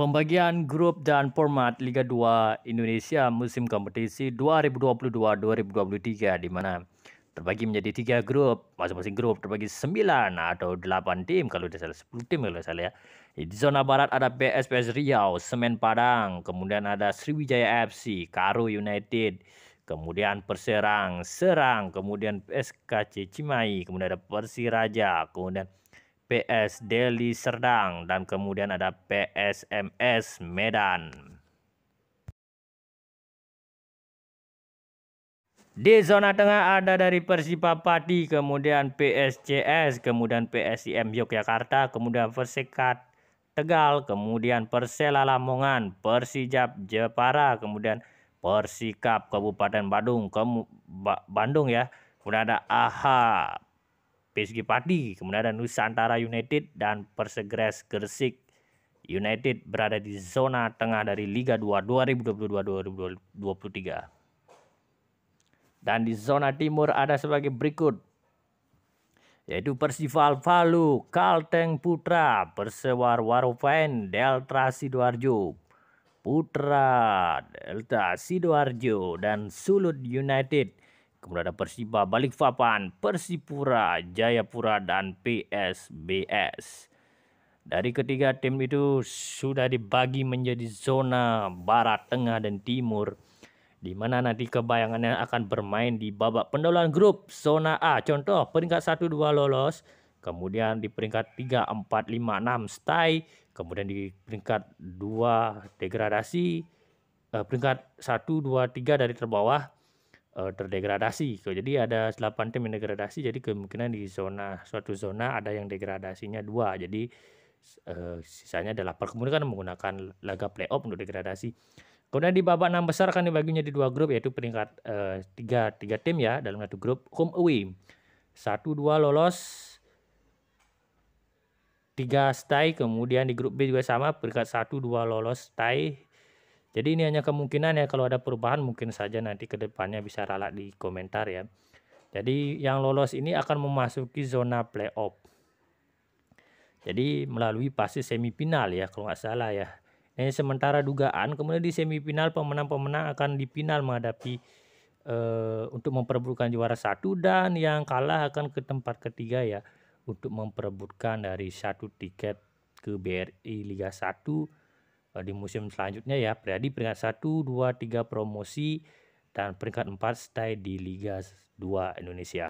Pembagian grup dan format Liga 2 Indonesia musim kompetisi 2022-2023 di mana terbagi menjadi tiga grup, masing-masing grup terbagi 9 atau 8 tim kalau tidak salah 10 tim kalau salah ya. Di zona barat ada PSPS Riau, Semen Padang, kemudian ada Sriwijaya FC, Karo United, kemudian Perserang, Serang, kemudian PSKC Cimahi, kemudian ada Persiraja, kemudian PS Deli Serdang dan kemudian ada PSMS Medan. Di zona tengah ada dari Persipa Pati, kemudian PSCS, kemudian PSIM Yogyakarta, kemudian Persikat Tegal, kemudian Persela Lamongan, Persijap Jepara, kemudian Persikap Kabupaten Bandung, kemu ba Bandung ya. Kemudian ada AHA PSG Padi, kemudian ada Nusantara United dan Persegres Gresik United berada di zona tengah dari Liga 2 2022-2023. Dan di zona timur ada sebagai berikut. Yaitu Persival Palu, Kalteng Putra, Persewar Warupen, Delta Sidoarjo, Putra, Delta Sidoarjo, dan Sulut United Kemudian ada Persiba, Balikpapan, Persipura, Jayapura, dan PSBS. Dari ketiga tim itu sudah dibagi menjadi zona barat, tengah, dan timur. Di mana nanti kebayangannya akan bermain di babak pendahuluan grup zona A. Contoh peringkat 1 2 lolos, kemudian di peringkat 3 4 5 6 stay, kemudian di peringkat 2 degradasi, eh, peringkat 1 2 3 dari terbawah uh, terdegradasi. Gitu. jadi ada 8 tim yang degradasi, jadi kemungkinan di zona suatu zona ada yang degradasinya dua. Jadi uh, sisanya adalah 8. Kemudian kan menggunakan laga playoff untuk degradasi. Kemudian di babak enam besar akan dibagi menjadi dua grup yaitu peringkat uh, tiga tiga tim ya dalam satu grup home away. Satu dua lolos tiga stay kemudian di grup B juga sama peringkat satu dua lolos stay jadi ini hanya kemungkinan ya kalau ada perubahan mungkin saja nanti kedepannya bisa ralat di komentar ya. Jadi yang lolos ini akan memasuki zona playoff. Jadi melalui fase semifinal ya kalau nggak salah ya. Ini sementara dugaan kemudian di semifinal pemenang-pemenang akan di final menghadapi eh, untuk memperebutkan juara satu dan yang kalah akan ke tempat ketiga ya untuk memperebutkan dari satu tiket ke BRI Liga 1 Eh, di musim selanjutnya ya Priadi peringkat 1, 2, 3 promosi dan peringkat 4 stay di Liga 2 Indonesia.